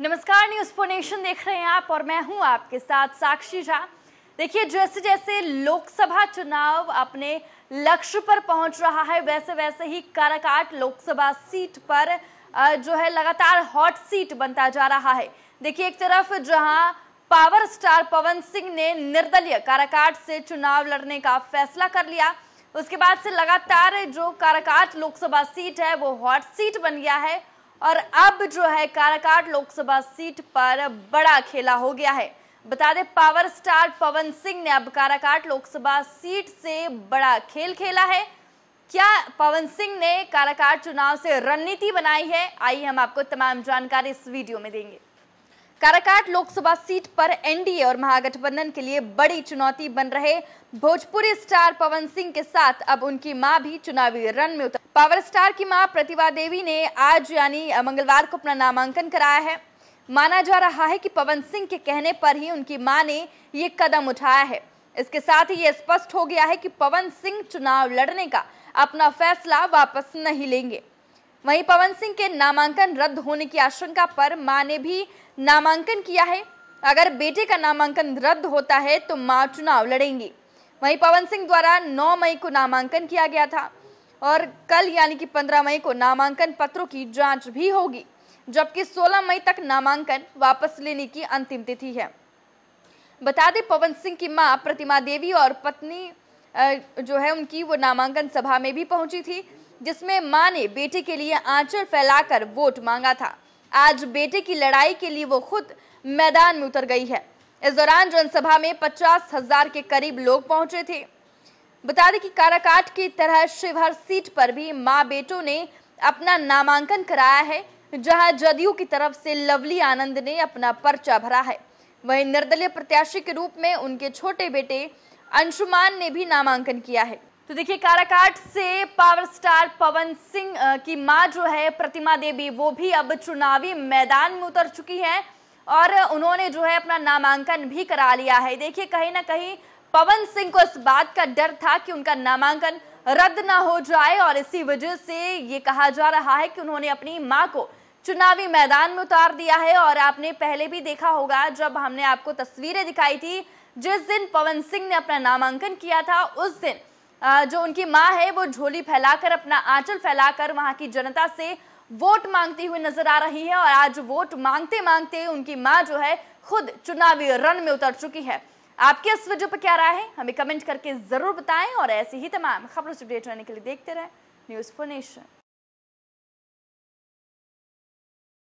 नमस्कार news phonation देख रहे हैं आप और मैं हूं आपके साथ साक्षी झा देखिए जैसे जैसे लोकसभा चुनाव अपने लक्ष्य पर पहुंच रहा है वैसे वैसे ही काराकाट लोकसभा सीट पर जो है लगातार हॉट सीट बनता जा रहा है देखिए एक तरफ जहां पावर स्टार पवन सिंह ने निर्दलीय काराकाट से चुनाव लड़ने का फैसला कर लिया उसके बाद से लगातार जो काराकाट लोकसभा सीट है वो हॉट सीट बन गया है और अब जो है काराकाट लोकसभा सीट पर बड़ा खेला हो गया है बता दें पावर स्टार पवन सिंह ने अब काराकाट लोकसभा सीट से बड़ा खेल खेला है क्या पवन सिंह ने काराकाट चुनाव से रणनीति बनाई है आइए हम आपको तमाम जानकारी इस वीडियो में देंगे काराकाट लोकसभा सीट पर एनडीए और महागठबंधन के लिए बड़ी चुनौती बन रहे भोजपुरी स्टार पवन सिंह के साथ अब उनकी मां भी चुनावी रण में उतर पावर स्टार की मां प्रतिभा देवी ने आज यानी मंगलवार को अपना नामांकन कराया है माना जा रहा है कि पवन सिंह के कहने पर ही उनकी मां ने ये कदम उठाया है इसके साथ ही ये स्पष्ट हो गया है कि पवन सिंह चुनाव लड़ने का अपना फैसला वापस नहीं लेंगे वहीं पवन सिंह के नामांकन रद्द होने की आशंका पर मां ने भी नामांकन किया है अगर बेटे का नामांकन रद्द होता है तो मां चुनाव लड़ेंगी वहीं पवन सिंह द्वारा 9 मई को नामांकन किया गया था और कल यानी कि 15 मई को नामांकन पत्रों की जांच भी होगी जबकि 16 मई तक नामांकन वापस लेने की अंतिम तिथि है बता दें पवन सिंह की मां प्रतिमा देवी और पत्नी जो है उनकी वो नामांकन सभा में भी पहुंची थी जिसमें मां ने बेटे के लिए आंचल फैलाकर वोट मांगा था आज बेटे की लड़ाई के लिए वो खुद मैदान में उतर गई है इस दौरान जनसभा में पचास हजार के करीब लोग पहुंचे थे बता दें कि काराकाट की तरह शिवहर सीट पर भी मां बेटों ने अपना नामांकन कराया है जहां जदयू की तरफ से लवली आनंद ने अपना पर्चा भरा है वहीं निर्दलीय प्रत्याशी के रूप में उनके छोटे बेटे अंशुमान ने भी नामांकन किया है तो देखिए काराकाट से पावर स्टार पवन सिंह की मां जो है प्रतिमा देवी वो भी अब चुनावी मैदान में उतर चुकी हैं और उन्होंने जो है अपना नामांकन भी करा लिया है देखिए कहीं ना कहीं पवन सिंह को इस बात का डर था कि उनका नामांकन रद्द ना हो जाए और इसी वजह से ये कहा जा रहा है कि उन्होंने अपनी मां को चुनावी मैदान में उतार दिया है और आपने पहले भी देखा होगा जब हमने आपको तस्वीरें दिखाई थी जिस दिन पवन सिंह ने अपना नामांकन किया था उस दिन जो उनकी माँ है वो झोली फैलाकर अपना आंचल फैलाकर वहां की जनता से वोट मांगती हुई नजर आ रही है और आज वोट मांगते मांगते उनकी माँ जो है खुद चुनावी रण में उतर चुकी है आपकी इस वीडियो पर क्या राय है हमें कमेंट करके जरूर बताएं और ऐसी ही तमाम खबरों से अपडेट रहने के लिए देखते रहे न्यूज फोर नेशन